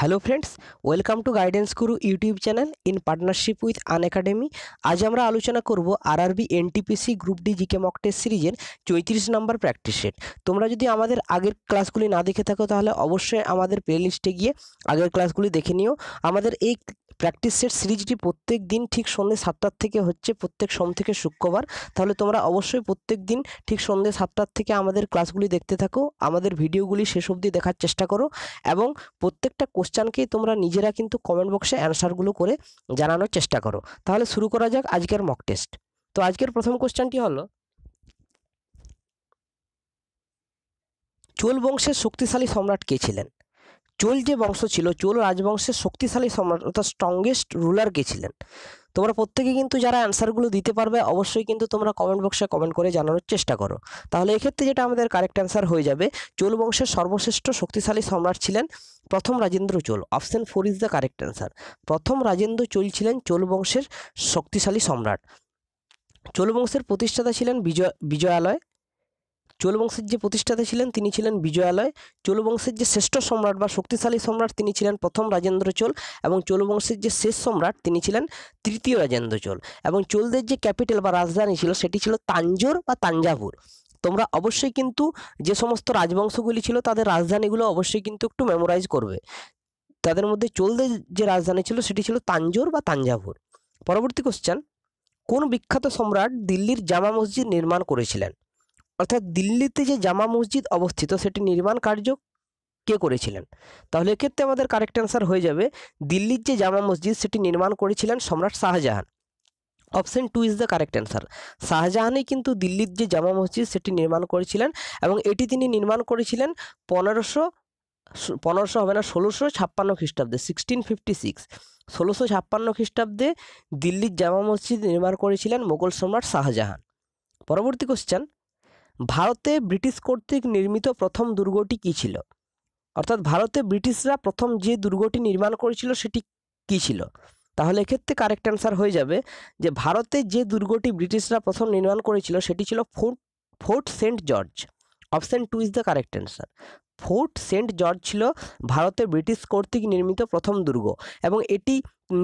hello friends welcome to guidance guru YouTube channel in partnership with Unacademy আজ আমরা আলোচনা করব RRB NTPC group D GK mock test সিরিজের চৌত্রিশ নম্বর practice set তোমরা যদি আমাদের আগের ক্লাসগুলি না দেখে থাকো তাহলে অবশ্যই আমাদের প্লেলিস্টে গিয়ে আগের ক্লাসগুলি দেখে নিও আমাদের এই প্র্যাকটিস সেট সিরিজটি প্রত্যেক দিন ঠিক সন্ধ্যে সাতটার থেকে হচ্ছে প্রত্যেক সোম থেকে শুক্রবার তাহলে তোমরা অবশ্যই প্রত্যেক দিন ঠিক সন্ধ্যে সাতটার থেকে আমাদের ক্লাসগুলি দেখতে থাকো আমাদের ভিডিওগুলি শেষ অবধি দেখার চেষ্টা করো এবং প্রত্যেকটা কোশ্চানকেই তোমরা নিজেরা কিন্তু কমেন্ট বক্সে অ্যান্সারগুলো করে জানানোর চেষ্টা করো তাহলে শুরু করা যাক আজকের মক টেস্ট তো আজকের প্রথম কোশ্চানটি হলো চোল বংশের শক্তিশালী সম্রাট কে ছিলেন চোল যে বংশ ছিল চোল রাজবংশের শক্তিশালী সম্রাট অর্থাৎ স্ট্রংগেস্ট রুলার কে ছিলেন তোমরা প্রত্যেকে কিন্তু যারা অ্যান্সারগুলো দিতে পারবে অবশ্যই কিন্তু তোমরা কমেন্ট বক্সে কমেন্ট করে জানানোর চেষ্টা করো তাহলে এক্ষেত্রে যেটা আমাদের কারেক্ট অ্যান্সার হয়ে যাবে চোল বংশের সর্বশ্রেষ্ঠ শক্তিশালী সম্রাট ছিলেন প্রথম Rajendra Chola option four is the correct answer প্রথম রাজেন্দ্র চোল ছিলেন চোল বংশের শক্তিশালী সম্রাট চোল বংশের প্রতিষ্ঠাতা ছিলেন বিজয় বিজয়ালয় চোল বংশের যে প্রতিষ্ঠাতা ছিলেন তিনি ছিলেন বিজয়ালয় চোল বংশের যে শ্রেষ্ঠ সম্রাট বা শক্তিশালী সম্রাট তিনি ছিলেন প্রথম রাজেন্দ্র চোল এবং চোল বংশের যে শেষ সম্রাট তিনি ছিলেন তৃতীয় রাজেন্দ্র চোল এবং চোলদের যে ক্যাপিটাল বা রাজধানী ছিল সেটি ছিল তাঞ্জোর বা তাঞ্জাভুর তোমরা অবশ্যই কিন্তু যে সমস্ত রাজবংশগুলি ছিল তাদের রাজধানীগুলো অবশ্যই কিন্তু একটু মেমোরাইজ করবে তাদের মধ্যে চোলদের যে রাজধানী ছিল সেটি ছিল তাঞ্জোর বা তাঞ্জাভুর পরবর্তী কোশ্চেন কোন বিখ্যাত সম্রাট দিল্লির জামা মসজিদ নির্মাণ করেছিলেন অর্থাৎ দিল্লিতে যে জামা মসজিদ অবস্থিত সেটি নির্মাণ কার্য কে করেছিলেন তাহলে এক্ষেত্রে আমাদের কারেক্ট অ্যান্সার হয়ে যাবে দিল্লির যে জামা মসজিদ সেটি নির্মাণ করেছিলেন সম্রাট Shahjahan option two is the correct answer শাহজাহানই কিন্তু দিল্লির যে জামা মসজিদ সেটি নির্মাণ করেছিলেন এবং এটি তিনি নির্মাণ করেছিলেন পনেরোশো পনেরোশো হবে না ষোলোশো ছাপ্পান্ন খ্রিস্টাব্দে সিক্সটিন ফিফটি সিক্স ষোলোশো ছাপ্পান্ন খ্রিস্টাব্দে দিল্লির জামা মসজিদ নির্মাণ করেছিলেন মোগল সম্রাট শাহজাহান পরবর্তী কোশ্চেন ভারতে ব্রিটিশ কর্তৃক নির্মিত প্রথম দুর্গটি কী ছিল অর্থাৎ ভারতে ব্রিটিশরা প্রথম যে দুর্গটি নির্মাণ করেছিল সেটি কী ছিল তাহলে এক্ষেত্রে কারেক্ট অ্যান্সার হয়ে যাবে যে ভারতে যে দুর্গটি ব্রিটিশরা প্রথম নির্মাণ করেছিল সেটি ছিল fort fort Saint George option two is the correct answer fort Saint George ছিল ভারতে ব্রিটিশ কর্তৃক নির্মিত প্রথম দুর্গ এবং এটি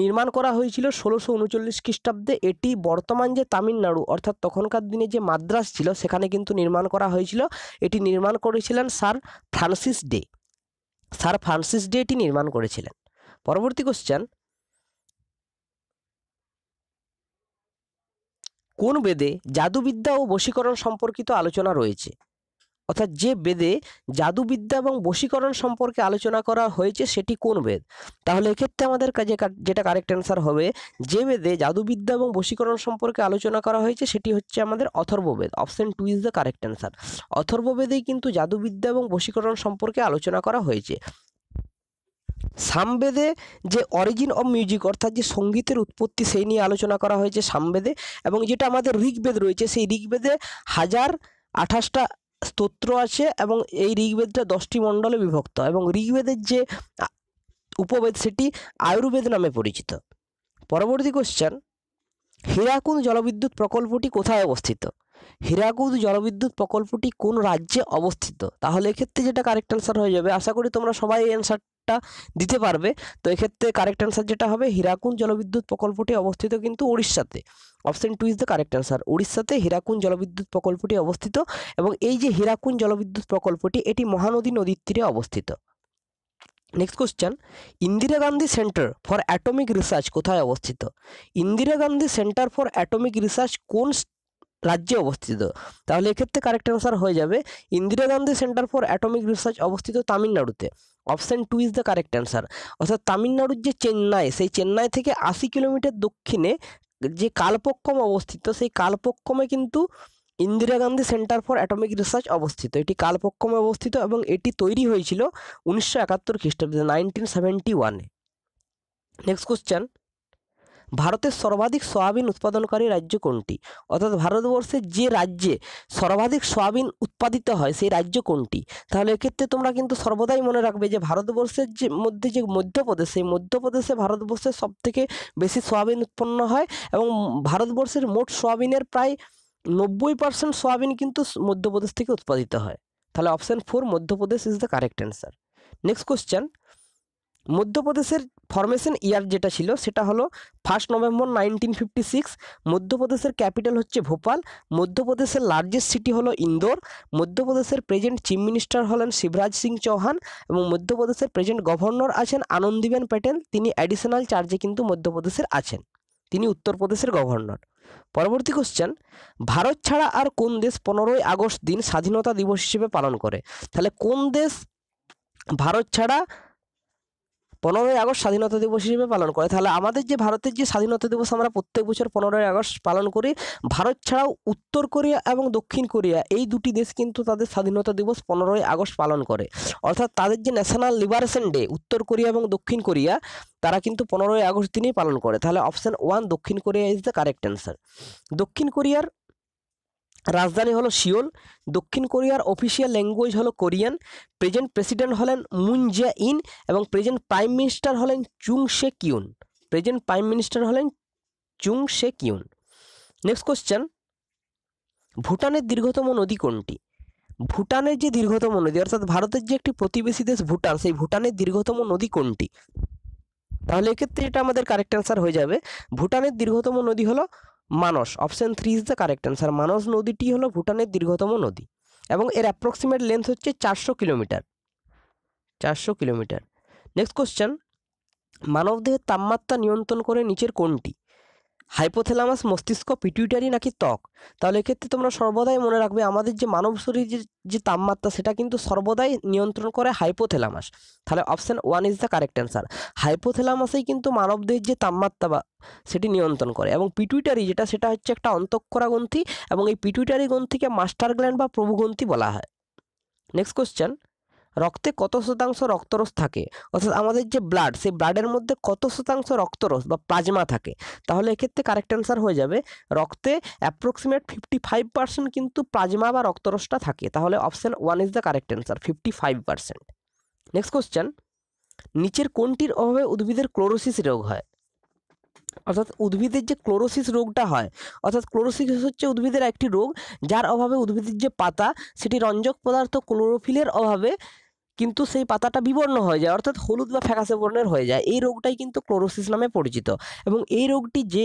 নির্মাণ করা হয়েছিল ষোলোশো উনচল্লিশ খ্রিস্টাব্দে এটি বর্তমান যে তামিলনাড়ু অর্থাৎ তখনকার দিনে যে মাদ্রাস ছিল সেখানে কিন্তু নির্মাণ করা হয়েছিল এটি নির্মাণ করেছিলেন sir Francis Day sir Francis Day এটি নির্মাণ করেছিলেন পরবর্তী কোশ্চেন কোন বেদে জাদুবিদ্যা ও বশীকরণ সম্পর্কিত আলোচনা রয়েছে অর্থাৎ যে বেদে জাদুবিদ্যা এবং বশীকরণ সম্পর্কে আলোচনা করা হয়েছে সেটি কোন বেদ তাহলে এক্ষেত্রে আমাদের কাজে যেটা কারেক্ট অ্যান্সার হবে যে বেদে জাদুবিদ্যা এবং বশীকরণ সম্পর্কে আলোচনা করা হয়েছে সেটি হচ্ছে আমাদের Atharvaveda option two is the correct answer অথর্ববেদেই কিন্তু জাদুবিদ্যা এবং বশীকরণ সম্পর্কে আলোচনা করা হয়েছে সামবেদে যে অরিজিন অফ মিউজিক অর্থাৎ যে সঙ্গীতের উৎপত্তি সেই নিয়ে আলোচনা করা হয়েছে সামবেদে এবং যেটা আমাদের ঋগ্বেদ রয়েছে সেই ঋগ্বেদে হাজার আঠাশটা স্তোত্র আছে এবং এই ঋগ্বেদটা দশটি মণ্ডলে বিভক্ত এবং ঋগ্বেদের যে উপবেদ সেটি আয়ুর্বেদ নামে পরিচিত পরবর্তী কোশ্চেন হীরাকুদ জলবিদ্যুৎ প্রকল্পটি কোথায় অবস্থিত হীরাকুদ জলবিদ্যুৎ প্রকল্পটি কোন রাজ্যে অবস্থিত তাহলে এক্ষেত্রে যেটা কারেক্ট অ্যান্সার হয়ে যাবে আশা করি তোমরা সবাই অ্যান্সার উত্তরটা দিতে পারবে তো এক্ষেত্রে কারেক্ট অ্যান্সার যেটা হবে হীরাকুন জলবিদ্যুৎ প্রকল্পটি অবস্থিত কিন্তু উড়িষ্যাতে option two is the correct answer উড়িষ্যাতে হীরাকুন জলবিদ্যুৎ প্রকল্পটি অবস্থিত এবং এই যে হীরাকুন জলবিদ্যুৎ প্রকল্পটি এটি মহানদী নদীর তীরে অবস্থিত next question Indira Gandhi centre for atomic research কোথায় অবস্থিত Indira Gandhi centre for atomic research কোন রাজ্যে অবস্থিত তাহলে এক্ষেত্রে কারেক্ট অ্যান্সার হয়ে যাবে Indira Gandhi centre for atomic research অবস্থিত তামিলনাড়ুতে option two is the correct answer অর্থাৎ তামিলনাড়ুর যে চেন্নাই সেই চেন্নাই থেকে আশি কিলোমিটার দক্ষিণে যে কালপক্কম অবস্থিত সেই কালপক্কমে কিন্তু Indira Gandhi centre for atomic research অবস্থিত এটি কালপক্কমে অবস্থিত এবং এটি তৈরি হয়েছিল উনিশশো একাত্তর খ্রিস্টাব্দে নাইনটিন সেভেন্টি ওয়ানে নেক্সট কোশ্চেন ভারতের সর্বাধিক সয়াবিন উৎপাদনকারী রাজ্য কোনটি অর্থাৎ ভারতবর্ষের যে রাজ্যে সর্বাধিক সয়াবিন উৎপাদিত হয় সেই রাজ্য কোনটি তাহলে এক্ষেত্রে তোমরা কিন্তু সর্বদাই মনে রাখবে যে ভারতবর্ষের যে মধ্যে যে মধ্যপ্রদেশ সেই মধ্যপ্রদেশে ভারতবর্ষের সব থেকে বেশি সয়াবিন উৎপন্ন হয় এবং ভারতবর্ষের মোট সয়াবিনের প্রায় নব্বই পার্সেন্ট সয়াবিন কিন্তু মধ্যপ্রদেশ থেকে উৎপাদিত হয় তাহলে option four Madhya Pradesh is the correct answer next question মধ্যপ্রদেশের ফরমেশন ইয়ার যেটা ছিল সেটা হলো first November nineteen fifty six মধ্যপ্রদেশের ক্যাপিটাল হচ্ছে ভোপাল মধ্যপ্রদেশের লার্জেস্ট সিটি হলো ইন্দোর মধ্যপ্রদেশের প্রেজেন্ট চিফ মিনিস্টার হলেন শিবরাজ সিং চৌহান এবং মধ্যপ্রদেশের প্রেজেন্ট গভর্নর আছেন আনন্দীবেন প্যাটেল তিনি অ্যাডিশনাল চার্জে কিন্তু মধ্যপ্রদেশের আছেন তিনি উত্তরপ্রদেশের গভর্নর পরবর্তী কোশ্চেন ভারত ছাড়া আর কোন দেশ পনেরোই আগস্ট দিন স্বাধীনতা দিবস হিসেবে পালন করে তাহলে কোন দেশ ভারত ছাড়া পনেরোই আগস্ট স্বাধীনতা দিবস হিসেবে পালন করে তাহলে আমাদের যে ভারতের যে স্বাধীনতা দিবস আমরা প্রত্যেক বছর পনেরোই আগস্ট পালন করি ভারত ছাড়াও উত্তর কোরিয়া এবং দক্ষিণ কোরিয়া এই দুটি দেশ কিন্তু তাদের স্বাধীনতা দিবস পনেরোই আগস্ট পালন করে অর্থাৎ তাদের যে ন্যাশনাল লিবারেশন ডে উত্তর কোরিয়া এবং দক্ষিণ কোরিয়া তারা কিন্তু পনেরোই আগস্ট দিনেই পালন করে তাহলে অপশান ওয়ান দক্ষিণ Korea is the correct answer দক্ষিণ কোরিয়ার রাজধানী হলো সিওল দক্ষিণ কোরিয়ার অফিসিয়াল ল্যাঙ্গুয়েজ হলো কোরিয়ান প্রেজেন্ট প্রেসিডেন্ট হলেন মুন জে ইন এবং প্রেজেন্ট প্রাইম মিনিস্টার হলেন Chung Sye Kyun present prime minister হলেন চুং শে কিউন নেক্সট কোশ্চেন ভুটানের দীর্ঘতম নদী কোনটি ভুটানের যে দীর্ঘতম নদী অর্থাৎ ভারতের যে একটি প্রতিবেশী দেশ ভুটান সেই ভুটানের দীর্ঘতম নদী কোনটি তাহলে এক্ষেত্রে এটা আমাদের কারেক্ট অ্যান্সার হয়ে যাবে ভুটানের দীর্ঘতম নদী হলো Manas option three is the correct answer Manas নদীটি হলো ভুটানের দীর্ঘতম নদী এবং এর অ্যাপ্রক্সিমেট লেন্থ হচ্ছে চারশো কিলোমিটার চারশো কিলোমিটার নেক্সট কোশ্চেন মানবদেহের তাপমাত্রা নিয়ন্ত্রণ করে নিচের কোনটি হাইপোথ্যালামাস মস্তিষ্ক পিটিউটারি নাকি ত্বক তাহলে এক্ষেত্রে তোমরা সর্বদাই মনে রাখবে আমাদের যে মানব শরীরের যে তাপমাত্রা সেটা কিন্তু সর্বদাই নিয়ন্ত্রণ করে হাইপোথ্যালামাস তাহলে option one is the correct answer হাইপোথ্যালামাসেই কিন্তু মানবদের যে তাপমাত্রা বা সেটি নিয়ন্ত্রণ করে এবং পিটুইটারি যেটা সেটা হচ্ছে একটা অন্তঃক্ষরা গ্রন্থি এবং এই পিটুইটারি গ্রন্থিকে মাস্টার গ্ল্যান্ড বা প্রভুগ্রন্থি বলা হয় নেক্সট কোশ্চেন রক্তে কত শতাংশ রক্তরস থাকে অর্থাৎ আমাদের যে ব্লাড সেই ব্লাডের মধ্যে কত শতাংশ রক্তরস বা প্লাজমা থাকে তাহলে এক্ষেত্রে কারেক্ট অ্যান্সার হয়ে যাবে রক্তে অ্যাপ্রক্সিমেট ফিফটি ফাইভ পার্সেন্ট কিন্তু প্লাজমা বা রক্তরসটা থাকে তাহলে option one is the correct answer fifty five percent next question নিচের কোনটির অভাবে উদ্ভিদের ক্লোরোসিস রোগ হয় অর্থাৎ উদ্ভিদের যে ক্লোরোসিস রোগটা হয় অর্থাৎ ক্লোরোসিস হচ্ছে উদ্ভিদের একটি রোগ যার অভাবে উদ্ভিদের যে পাতা সেটি রঞ্জক পদার্থ ক্লোরোফিলের অভাবে কিন্তু সেই পাতাটা বিবর্ণ হয়ে যায় অর্থাৎ হলুদ বা ফ্যাকাসে বর্ণের হয়ে যায় এই রোগটাই কিন্তু ক্লোরোসিস নামে পরিচিত এবং এই রোগটি যে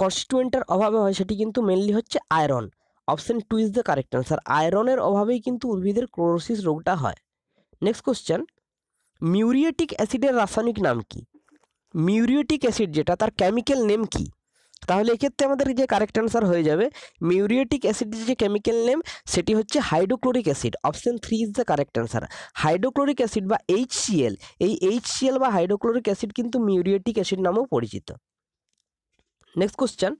কনস্টিটুয়েন্টের অভাবে হয় সেটি কিন্তু মেনলি হচ্ছে iron option two is the correct answer আয়রনের অভাবেই কিন্তু উদ্ভিদের ক্লোরোসিস রোগটা হয় নেক্সট কোশ্চেন মিউরিয়েটিক অ্যাসিডের রাসায়নিক নাম কি মিউরিয়েটিক অ্যাসিড যেটা তার কেমিক্যাল নেম কী তাহলে এক্ষেত্রে আমাদের যে কারেক্ট অ্যান্সার হয়ে যাবে মিউরিয়েটিক অ্যাসিডের যে কেমিক্যাল নেম সেটি হচ্ছে hydrochloric acid option three is the correct answer hydrochloric acid বা এইচসিএল এই এইচসিএল বা হাইড্রোক্লোরিক অ্যাসিড কিন্তু মিউরিয়েটিক অ্যাসিড নামেও পরিচিত নেক্সট কোশ্চেন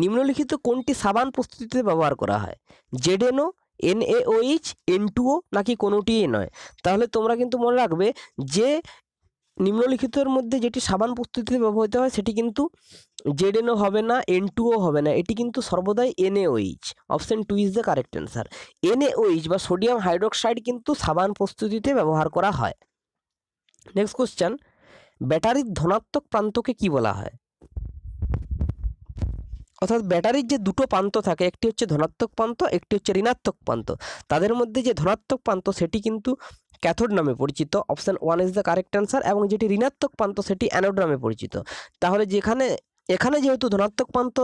নিম্নলিখিত কোনটি সাবান প্রস্তুতিতে ব্যবহার করা হয় জেডেনো এন এইচ এন টুও নাকি কোনোটিই নয় তাহলে তোমরা কিন্তু মনে রাখবে যে নিম্নলিখিতর মধ্যে যেটি সাবান প্রস্তুতিতে ব্যবহৃত হয় সেটি কিন্তু জেডেনও হবে না এন টুও হবে না এটি কিন্তু সর্বদাই NaOH option two is the correct answer NaOH বা সোডিয়াম হাইড্রক্সাইড কিন্তু সাবান প্রস্তুতিতে ব্যবহার করা হয় নেক্সট কোশ্চেন ব্যাটারির ধনাত্মক প্রান্তকে কি বলা হয় অর্থাৎ ব্যাটারির যে দুটো প্রান্ত থাকে একটি হচ্ছে ধনাত্মক প্রান্ত একটি হচ্ছে ঋণাত্মক প্রান্ত তাদের মধ্যে যে ধনাত্মক প্রান্ত সেটি কিন্তু ক্যাথোড নামে পরিচিত option one is the correct answer এবং যেটি ঋণাত্মক প্রান্ত সেটি অ্যানোড নামে পরিচিত তাহলে যেখানে এখানে যেহেতু ধনাত্মক প্রান্ত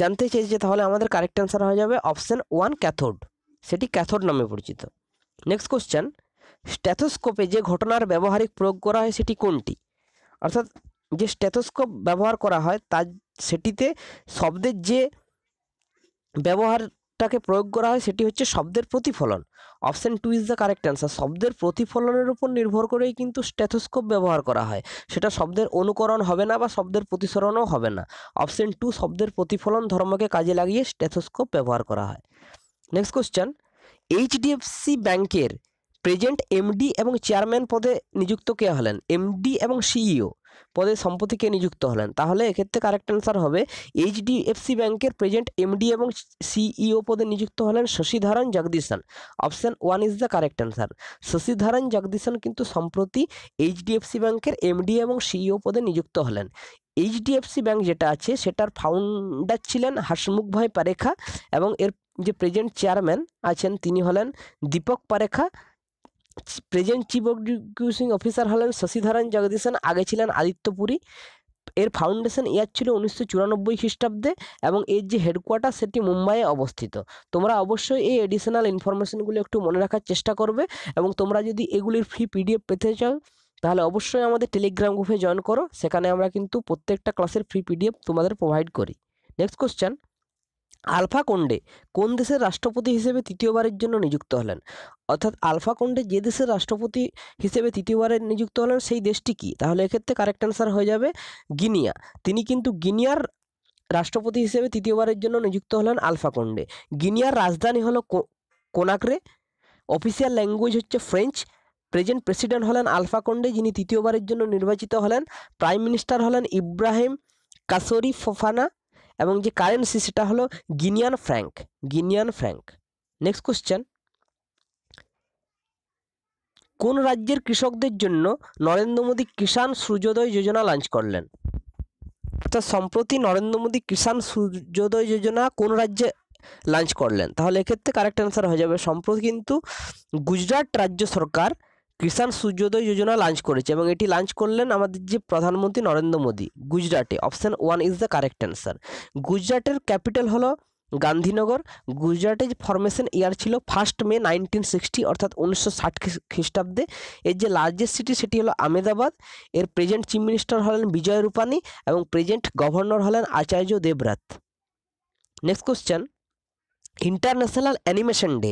জানতে চেয়েছে তাহলে আমাদের কারেক্ট অ্যান্সার হয়ে যাবে অপশান ওয়ান ক্যাথোড সেটি ক্যাথোড নামে পরিচিত নেক্সট কোশ্চেন স্ট্যাথোস্কোপে যে ঘটনার ব্যবহারিক প্রয়োগ করা হয় সেটি কোনটি অর্থাৎ যে স্ট্যাথোস্কোপ ব্যবহার করা হয় তার সেটিতে শব্দের যে ব্যবহার টাকে প্রয়োগ করা হয় সেটি হচ্ছে শব্দের প্রতিফলন option two is the correct answer শব্দের প্রতিফলনের উপর নির্ভর করেই কিন্তু স্ট্যাথোস্কোপ ব্যবহার করা হয় সেটা শব্দের অনুকরণ হবে না বা শব্দের প্রতিসরণও হবে না অপশান টু শব্দের প্রতিফলন ধর্মকে কাজে লাগিয়ে স্ট্যাথোস্কোপ ব্যবহার করা হয় নেক্সট কোশ্চেন এইচডিএফসি ব্যাংকের প্রেজেন্ট এমডি এবং চেয়ারম্যান পদে নিযুক্ত কে হলেন এমডি এবং সিইও পদে সম্পত্তিকে নিযুক্ত হলেন তাহলে এক্ষেত্রে কারেক্ট অ্যান্সার হবে এইচডিএফসি ব্যাংকের প্রেজেন্ট এমডি এবং সিইও e পদে নিযুক্ত হলেন Sashidharan Jagdishan option one is the correct answer Sashidharan Jagdishan কিন্তু সম্প্রতি এইচডিএফসি ব্যাংকের এমডি এবং সিইও e পদে নিযুক্ত হলেন এইচডিএফসি ব্যাংক যেটা আছে সেটার ফাউন্ডার ছিলেন হাসমুখ ভাই পারেখা এবং এর যে প্রেজেন্ট চেয়ারম্যান আছেন তিনি হলেন Deepak Parekh present chief execution officer হলেন শশীধরন জগদীশন আগে ছিলেন আদিত্যপুরী এর ফাউন্ডেশন ইয়ার ছিল উনিশশো চুরানব্বই খ্রিস্টাব্দে এবং এর যে হেডকোয়ার্টার সেটি মুম্বাইয়ে অবস্থিত তোমরা অবশ্যই এই এডিশনাল ইনফরমেশনগুলো একটু মনে রাখার চেষ্টা করবে এবং তোমরা যদি এগুলির ফ্রি পিডিএফ পেতে চাও তাহলে অবশ্যই আমাদের টেলিগ্রাম গ্রুপে জয়েন করো সেখানে আমরা কিন্তু প্রত্যেকটা ক্লাসের ফ্রি পিডিএফ তোমাদের প্রোভাইড করি নেক্সট কোশ্চেন আলফা কোন্ডে কোন দেশের রাষ্ট্রপতি হিসেবে তৃতীয়বারের জন্য নিযুক্ত হলেন অর্থাৎ আলফা কোন্ডে যে দেশের রাষ্ট্রপতি হিসেবে তৃতীয়বারে নিযুক্ত হলেন সেই দেশটি কি তাহলে এক্ষেত্রে কারেক্ট অ্যান্সার হয়ে যাবে গিনিয়া তিনি কিন্তু গিনিয়ার রাষ্ট্রপতি হিসেবে তৃতীয়বারের জন্য নিযুক্ত হলেন আলফা কোন্ডে গিনিয়ার রাজধানী হলো কোনাকরে অফিসিয়াল ল্যাঙ্গুয়েজ হচ্ছে ফ্রেঞ্চ প্রেজেন্ট প্রেসিডেন্ট হলেন আলফা কোন্ডে যিনি তৃতীয়বারের জন্য নির্বাচিত হলেন প্রাইম মিনিস্টার হলেন ইব্রাহিম কাসরি ফোফানা এবং যে কারেন্সি সেটা হলো Guinean franc Guinean franc next question কোন রাজ্যের কৃষকদের জন্য নরেন্দ্র মোদী কিষাণ সূর্যোদয় যোজনা লঞ্চ করলেন অর্থাৎ সম্প্রতি নরেন্দ্র মোদী কিষাণ সূর্যোদয় যোজনা কোন রাজ্যে লঞ্চ করলেন তাহলে এক্ষেত্রে কারেক্ট অ্যান্সার হয়ে যাবে সম্প্রতি কিন্তু গুজরাট রাজ্য সরকার কিষাণ সূর্যোদয় যোজনা লঞ্চ করেছে এবং এটি লঞ্চ করলেন আমাদের যে প্রধানমন্ত্রী নরেন্দ্র মোদী গুজরাটে option one is the correct answer গুজরাটের ক্যাপিটাল হলো গান্ধীনগর গুজরাটের যে ফরমেশন ইয়ার ছিল ফার্স্ট মে নাইনটিন সিক্সটি অর্থাৎ উনিশশো ষাট খ্রিস্টাব্দে এর যে লার্জেস্ট সিটি সেটি হলো আহমেদাবাদ এর প্রেজেন্ট চিফ মিনিস্টার হলেন বিজয় রূপানি এবং প্রেজেন্ট গভর্নর হলেন Acharya Devvrat next question international animation day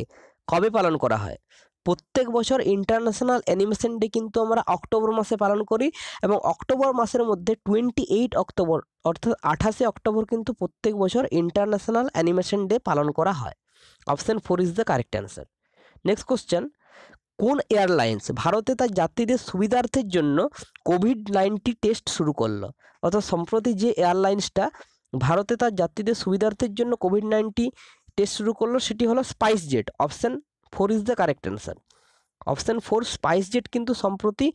কবে পালন করা হয় প্রত্যেক বছর ইন্টারন্যাশনাল অ্যানিমেশন ডে কিন্তু আমরা অক্টোবর মাসে পালন করি এবং অক্টোবর মাসের মধ্যে টোয়েন্টি এইট অক্টোবর অর্থাৎ আঠাশে অক্টোবর কিন্তু প্রত্যেক বছর ইন্টারন্যাশনাল অ্যানিমেশন ডে পালন করা হয় option four is the correct answer next question কোন এয়ারলাইন্স ভারতে তার যাত্রীদের সুবিধার্থের জন্য কোভিড নাইন্টি টেস্ট শুরু করলো অর্থাৎ সম্প্রতি যে এয়ারলাইন্সটা ভারতে তার যাত্রীদের সুবিধার্থের জন্য কোভিড নাইন্টি টেস্ট শুরু করলো সেটি হলো SpiceJet option four is the correct answer option four SpiceJet কিন্তু সম্প্রতি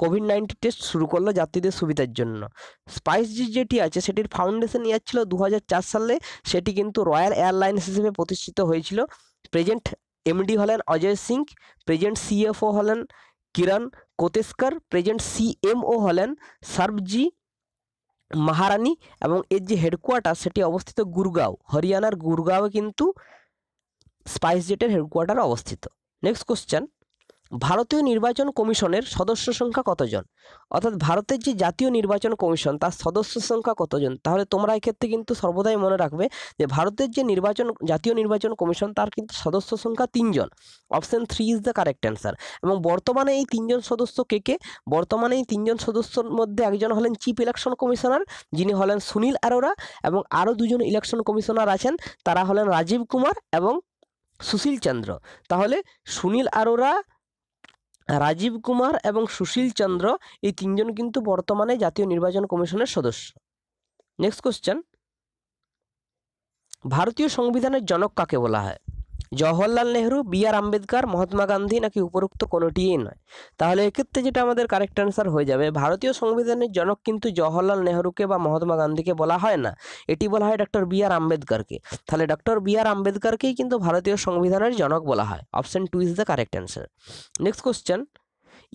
কোভিড নাইন্টিন টেস্ট শুরু করলো যাত্রীদের সুবিধার জন্য স্পাইস জেট যেটি আছে সেটির ফাউন্ডেশন ইয়ার ছিল দু সালে সেটি কিন্তু রয়্যাল এয়ারলাইন্স হিসেবে প্রতিষ্ঠিত হয়েছিল প্রেজেন্ট এমডি হলেন অজয় সিং প্রেজেন্ট সিএফও হলেন কিরণ কোতেস্কর প্রেজেন্ট সিএমও হলেন সর্বজি মহারানী এবং এর যে হেডকোয়ার্টার সেটি অবস্থিত গুরগাঁও হরিয়ানার গুরগাঁওয়ে কিন্তু স্পাইসজেটের হেডকোয়ার্টার অবস্থিত নেক্সট কোশ্চেন ভারতীয় নির্বাচন কমিশনের সদস্য সংখ্যা কতজন অর্থাৎ ভারতের যে জাতীয় নির্বাচন কমিশন তার সদস্য সংখ্যা কতজন তাহলে তোমরা এক্ষেত্রে কিন্তু সর্বদাই মনে রাখবে যে ভারতের যে নির্বাচন জাতীয় নির্বাচন কমিশন তার কিন্তু সদস্য সংখ্যা তিনজন option three is the correct answer এবং বর্তমানে এই তিনজন সদস্য কে কে বর্তমানে এই তিনজন সদস্যর মধ্যে একজন হলেন চিফ ইলেকশন কমিশনার যিনি হলেন সুনীল অরোরা এবং আরও দুজন ইলেকশন কমিশনার আছেন তারা হলেন রাজীব কুমার এবং সুশীল চন্দ্র তাহলে সুনীল আরোরা রাজীব কুমার এবং সুশীল চন্দ্র এই তিনজন কিন্তু বর্তমানে জাতীয় নির্বাচন কমিশনের সদস্য নেক্সট কোশ্চেন ভারতীয় সংবিধানের জনক কাকে বলা হয় জওহরলাল নেহরু বি আর আম্বেদকর মহাত্মা গান্ধী নাকি উপরোক্ত কোনোটিই নয় তাহলে এক্ষেত্রে যেটা আমাদের কারেক্ট অ্যান্সার হয়ে যাবে ভারতীয় সংবিধানের জনক কিন্তু জওহরলাল নেহরুকে বা মহাত্মা গান্ধীকে বলা হয় না এটি বলা হয় ডক্টর বি আর আম্বেদকরকে তাহলে ডক্টর বি আর আম্বেদকরকেই কিন্তু ভারতীয় সংবিধানের জনক বলা হয় option two is the correct answer next question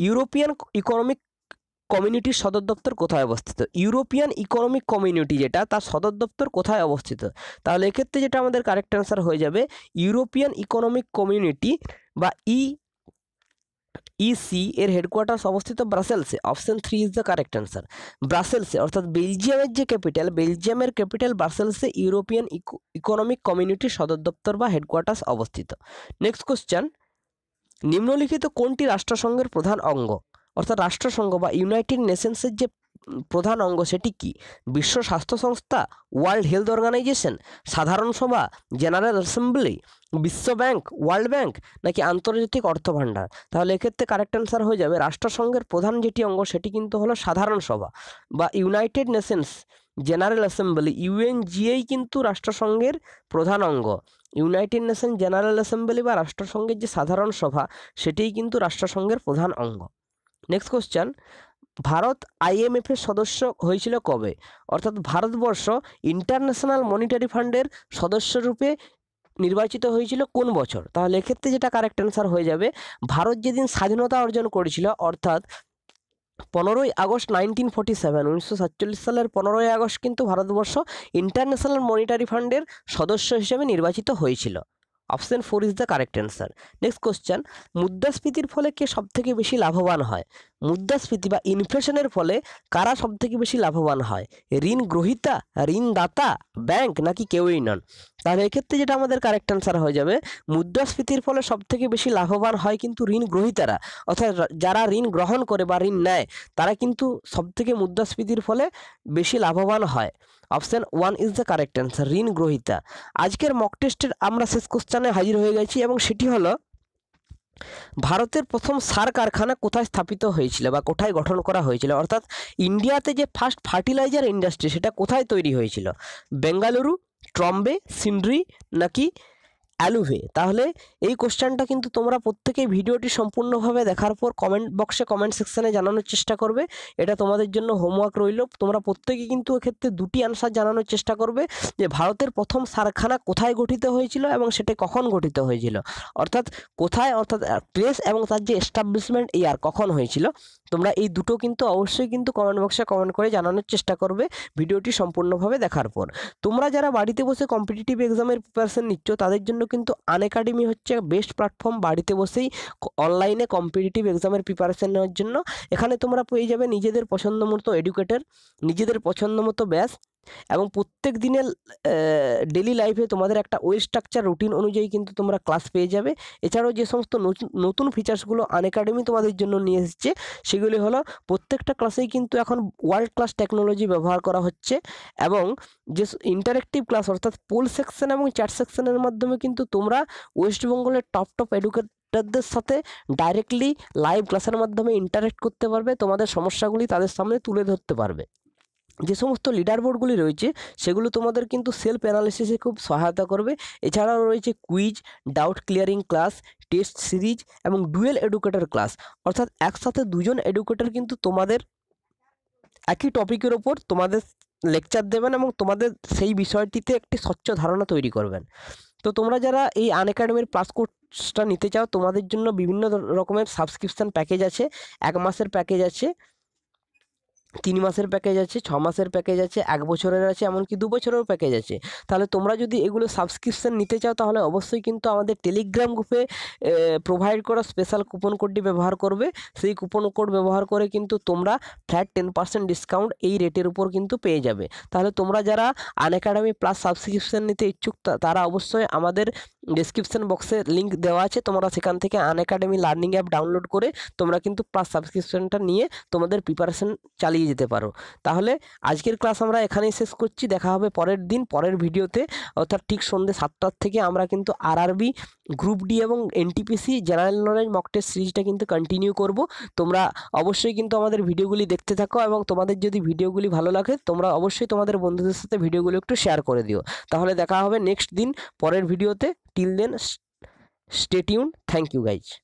European economic কমিউনিটির সদর দপ্তর কোথায় অবস্থিত ইউরোপিয়ান ইকোনমিক কমিউনিটি যেটা তার সদর দপ্তর কোথায় অবস্থিত তাহলে এক্ষেত্রে যেটা আমাদের কারেক্ট অ্যান্সার হয়ে যাবে ইউরোপিয়ান ইকোনমিক কমিউনিটি বা ই ইসি e এর হেডকোয়ার্টার অবস্থিত ব্রাসেলসে option three is the correct answer ব্রাসেলসে অর্থাৎ বেলজিয়ামের যে ক্যাপিটাল বেলজিয়ামের ক্যাপিটাল ব্রাসেলসে ইউরোপিয়ান ইকোনমিক কমিউনিটির সদর দপ্তর বা হেডকোয়ার্টার অবস্থিত নেক্সট কোশ্চেন নিম্নলিখিত কোনটি রাষ্ট্রসংঘের প্রধান অঙ্গ অর্থাৎ রাষ্ট্রসংঘ বা ইউনাইটেড নেশনসের যে প্রধান অঙ্গ সেটি কি বিশ্ব স্বাস্থ্য সংস্থা ওয়ার্ল্ড হেলথ অর্গানাইজেশন সাধারণ সভা জেনারেল অ্যাসেম্বলি বিশ্ব ব্যাংক ওয়ার্ল্ড ব্যাংক নাকি আন্তর্জাতিক অর্থভাণ্ডার তাহলে এক্ষেত্রে কারেক্ট অ্যান্সার হয়ে যাবে রাষ্ট্রসংঘের প্রধান যেটি অঙ্গ সেটি কিন্তু হলো সাধারণ সভা বা United Nations General Assembly UNGA কিন্তু রাষ্ট্রসংঘের প্রধান অঙ্গ ইউনাইটেড নেশন জেনারেল অ্যাসেম্বলি বা রাষ্ট্রসংঘের যে সাধারণ সভা সেটিই কিন্তু রাষ্ট্রসংঘের প্রধান অঙ্গ নেক্সট কোশ্চেন ভারত আইএমএফের সদস্য হয়েছিল কবে অর্থাৎ ভারতবর্ষ ইন্টারন্যাশনাল মনিটারি ফান্ডের সদস্যরূপে নির্বাচিত হয়েছিল কোন বছর তাহলে এক্ষেত্রে যেটা কারেক্ট অ্যান্সার হয়ে যাবে ভারত যেদিন স্বাধীনতা অর্জন করেছিল অর্থাৎ পনেরোই আগস্ট নাইনটিন ফোর্টি সেভেন উনিশশো সাতচল্লিশ সালের পনেরোই আগস্ট কিন্তু ভারতবর্ষ ইন্টারন্যাশনাল মনিটারি ফান্ডের সদস্য হিসেবে নির্বাচিত হয়েছিল option four is the correct answer next question মুদ্রাস্ফীতির ফলে কে সব থেকে বেশি লাভবান হয় মুদ্রাস্ফীতি বা ইনফ্লেশনের ফলে কারা সব থেকে বেশি লাভবান হয় ঋণ গ্রহিতা ঋণদাতা ব্যাংক নাকি কেউই নন তাহলে এক্ষেত্রে যেটা আমাদের কারেক্ট অ্যান্সার হয়ে যাবে মুদ্রাস্ফীতির ফলে সব থেকে বেশি লাভবান হয় কিন্তু ঋণ গ্রহিতারা অর্থাৎ যারা ঋণ গ্রহণ করে বা ঋণ নেয় তারা কিন্তু সবথেকে মুদ্রাস্ফীতির ফলে বেশি লাভবান হয় option one is the correct answer ঋণ গ্রহিতা আজকের মক টেস্টের আমরা শেষ কোশ্চানে হাজির হয়ে গেছি এবং সেটি হলো ভারতের প্রথম সার কারখানা কোথায় স্থাপিত হয়েছিল বা কোথায় গঠন করা হয়েছিল অর্থাৎ ইন্ডিয়াতে যে ফার্স্ট ফার্টিলাইজার ইন্ডাস্ট্রি সেটা কোথায় তৈরি হয়েছিল বেঙ্গালুরু ট্রম্বে সিন্ড্রি নাকি অ্যালুভে তাহলে এই কোশ্চেনটা কিন্তু তোমরা প্রত্যেকেই ভিডিওটি সম্পূর্ণভাবে দেখার পর কমেন্ট বক্সে কমেন্ট সেকশানে জানানোর চেষ্টা করবে এটা তোমাদের জন্য হোমওয়ার্ক রইল তোমরা প্রত্যেকেই কিন্তু এক্ষেত্রে দুটি আনসার জানানোর চেষ্টা করবে যে ভারতের প্রথম সারখানা কোথায় গঠিত হয়েছিল এবং সেটা কখন গঠিত হয়েছিল অর্থাৎ কোথায় অর্থাৎ প্লেস এবং তার যে এস্টাবলিশমেন্ট আর কখন হয়েছিল তোমরা এই দুটো কিন্তু অবশ্যই কিন্তু কমেন্ট বক্সে কমেন্ট করে জানানোর চেষ্টা করবে ভিডিওটি সম্পূর্ণভাবে দেখার পর তোমরা যারা বাড়িতে বসে কম্পিটিটিভ এক্সামের প্রিপারেশন নিচ্ছ তাদের জন্য তারও কিন্তু আনএকাডেমি হচ্ছে বেস্ট প্ল্যাটফর্ম বাড়িতে বসেই অনলাইনে কম্পিটিটিভ এক্সামের প্রিপারেশান নেওয়ার জন্য এখানে তোমরা পেয়ে যাবে নিজেদের পছন্দ মতো এডুকেটার নিজেদের পছন্দ মতো ব্যাস এবং প্রত্যেক দিনের ডেলি লাইফে তোমাদের একটা ওয়েল স্ট্রাকচার রুটিন অনুযায়ী কিন্তু তোমরা ক্লাস পেয়ে যাবে এছাড়াও যে সমস্ত নতুন ফিচার্সগুলো আনএকাডেমি তোমাদের জন্য নিয়ে এসেছে সেগুলি হলো প্রত্যেকটা ক্লাসেই কিন্তু এখন ওয়ার্ল্ড ক্লাস টেকনোলজি ব্যবহার করা হচ্ছে এবং যে ইন্টারেক্টিভ ক্লাস অর্থাৎ পোল সেকশন এবং চ্যাট সেকশনের মাধ্যমে কিন্তু তোমরা বেঙ্গলের টপ টপ এডুকেট টিচারদের সাথে ডাইরেক্টলি লাইভ ক্লাসের মাধ্যমে ইন্টারেক্ট করতে পারবে তোমাদের সমস্যাগুলি তাদের সামনে তুলে ধরতে পারবে যে সমস্ত লিডার বোর্ডগুলি রয়েছে সেগুলো তোমাদের কিন্তু সেলফ অ্যানালিসিসে খুব সহায়তা করবে এছাড়াও রয়েছে quiz doubt clearing class test series এবং ডুয়েল এডুকেটর ক্লাস অর্থাৎ একসাথে দুজন এডুকেটর কিন্তু তোমাদের একই টপিকের ওপর তোমাদের লেকচার দেবেন এবং তোমাদের সেই বিষয়টিতে একটি স্বচ্ছ ধারণা তৈরি করবেন তো তোমরা যারা এই আন একাডেমির পাস কোর্সটা নিতে চাও তোমাদের জন্য বিভিন্ন রকমের সাবস্ক্রিপশান প্যাকেজ আছে এক মাসের প্যাকেজ আছে তিন মাসের প্যাকেজ আছে ছ মাসের প্যাকেজ আছে এক বছরের আছে এমনকি দু বছরেরও প্যাকেজ আছে তাহলে তোমরা যদি এগুলো সাবস্ক্রিপশান নিতে চাও তাহলে অবশ্যই কিন্তু আমাদের টেলিগ্রাম গ্রুপে প্রোভাইড করা স্পেশাল কুপন কোডটি ব্যবহার করবে সেই কুপন কোড ব্যবহার করে কিন্তু তোমরা ফ্ল্যাট টেন পার্সেন্ট ডিসকাউন্ট এই রেটের উপর কিন্তু পেয়ে যাবে তাহলে তোমরা যারা আন একাডেমি প্লাস সাবস্ক্রিপশান নিতে ইচ্ছুক তারা অবশ্যই আমাদের ডিসক্রিপশান বক্সে লিঙ্ক দেওয়া আছে তোমরা সেখান থেকে Unacademy learning app download করে তোমরা কিন্তু প্লাস সাবস্ক্রিপশনটা নিয়ে তোমাদের প্রিপারেশন চালিয়ে যেতে পারো তাহলে আজকের ক্লাস আমরা এখানেই শেষ করছি দেখা হবে পরের দিন পরের ভিডিওতে অর্থাৎ ঠিক সন্ধ্যে সাতটার থেকে আমরা কিন্তু আরআরবি গ্রুপ ডি এবং এনটিপিসি জেনারেল নলেজ মক সিরিজটা কিন্তু কন্টিনিউ করব তোমরা অবশ্যই কিন্তু আমাদের ভিডিওগুলি দেখতে থাকো এবং তোমাদের যদি ভিডিওগুলি ভালো লাগে তোমরা অবশ্যই তোমাদের বন্ধুদের সাথে ভিডিওগুলো একটু শেয়ার করে দিও তাহলে দেখা হবে নেক্সট দিন পরের ভিডিওতে till then stay tuned thank you guys